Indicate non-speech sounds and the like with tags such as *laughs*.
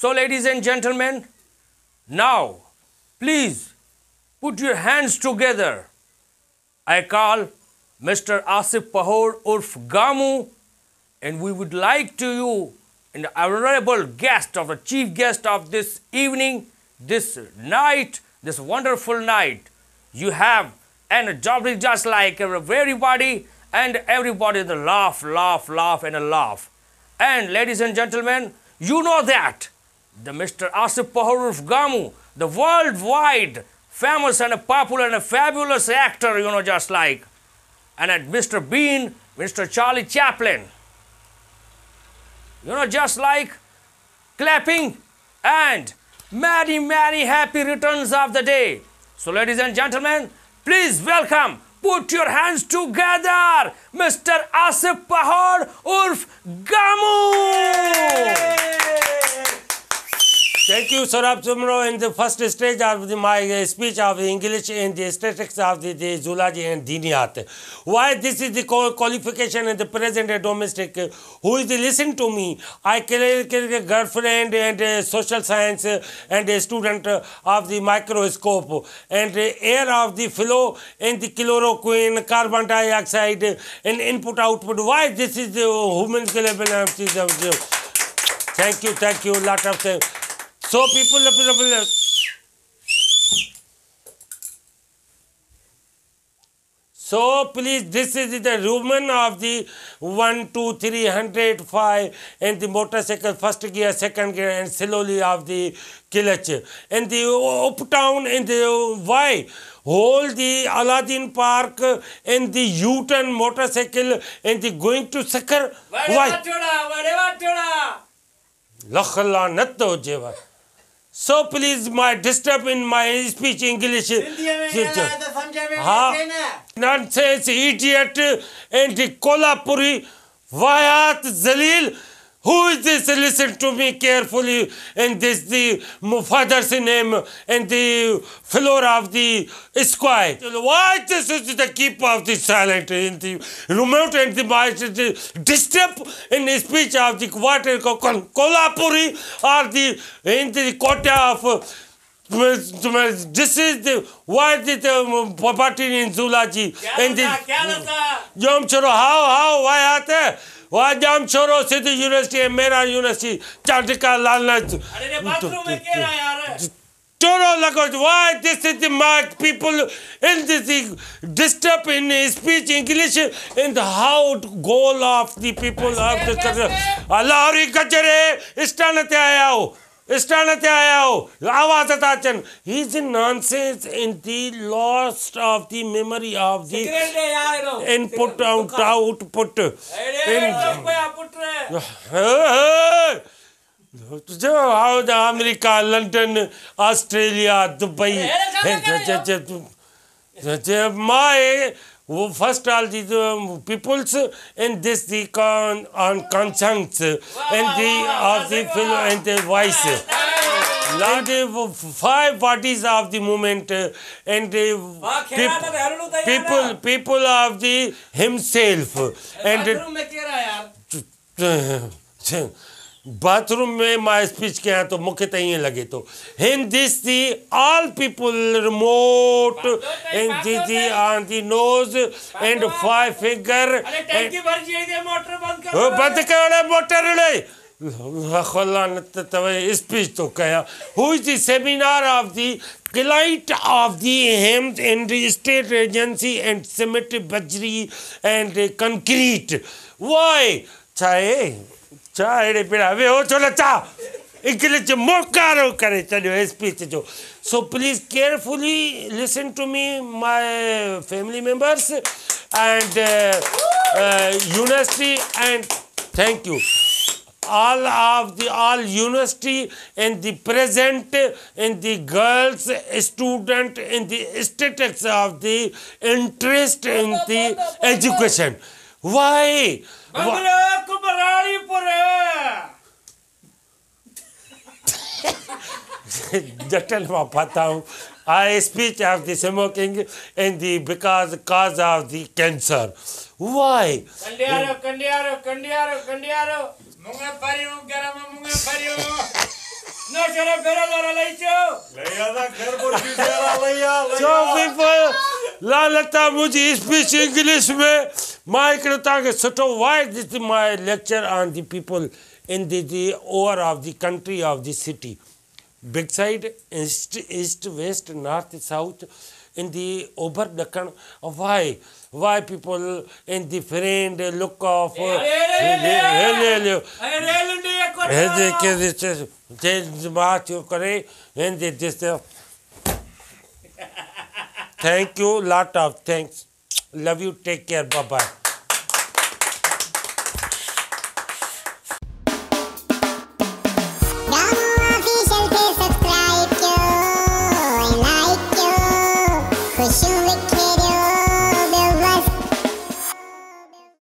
So ladies and gentlemen, now please put your hands together. I call Mr. Asif Pahor Urf Gamu and we would like to you an honorable guest of the chief guest of this evening, this night, this wonderful night. You have and a job is just like everybody and everybody the laugh, laugh, laugh and a laugh. And ladies and gentlemen, you know that the Mr. Asif Paharuf Gamu, the worldwide famous and a popular and a fabulous actor, you know, just like, and at Mr. Bean, Mr. Charlie Chaplin. You know, just like clapping and many, many happy returns of the day. So, ladies and gentlemen, please welcome, put your hands together, Mr. Asif Pahar Urf Gamu. Yay! Thank you, Saurabh Chumro. In the first stage of the, my uh, speech of English in the statistics of the, the zoology and Diniyat. Why this is the qualification in the present and domestic? Who is the listen to me? I a girlfriend and uh, social science uh, and a student uh, of the microscope and air of the flow and the chloroquine, carbon dioxide and input output. Why this is the human level? Thank you, thank you, lot of uh, So people, people, So please, this is the Roman of the 1, 2, 3, 105 and the motorcycle first gear, second gear and slowly of the clutch. And the up down and the Y, whole the Aladdin Park and the U-turn motorcycle and the going to Sakhar. Y. लख लानत हो जेवा So please my disturb in my speech English. nonsense idiot and Kolhapuri वायात Jalil who is this? Listen to me carefully. And this the father's name and the floor of the square. Why this is the keeper of the silent in the remote and the mice disturb in the speech of the quarter Kolapuri or the in the quarter of this is the why did the property in zoology and the Yom Choro how how why are there? वाजाम छोरो सिद्ध university मेरा university चाटिका यार? Toro Lagos, why this city? the mark people in this disturb in speech English and how goal of the people of the country. Allah hori kachare, istana te aaya ho. is in nonsense in the loss of the memory of the input out output. America London Australia Dubai मां वो first all the peoples and this the con on conscience and the of the film and the voice Not uh, five parties of the movement uh, and uh, peop people, people of the himself and. Bathroom में my speech के यहाँ तो मुख्यतः ये लगे तो in this the all people remote in this the on the nose and five finger बंद करो मोटर ले स्पीच तो क्या हुई the seminar of the client of the hems and state agency and cement बजरी एंड कंक्रीट वाई छाए छा अड़े पेड़ा वेहो छो ना इंग्लिश मोकारो कर स्पीच जो so please carefully listen to me my family members and university and thank you all of the all university in the present in the girls student in the statistics of the interest in the education. Why? *laughs* I speak of the smoking and the because cause of the cancer. Why? गरम नो चलो चो घर आ चो लालता मुझे speech English में मां हिकिड़ो तव्हांखे सुठो lecture on the people in over of the country of दिटी city big side east east west north south in the over Deccan of why? Why people in the friend look of thank you lot of thanks love you take care bye bye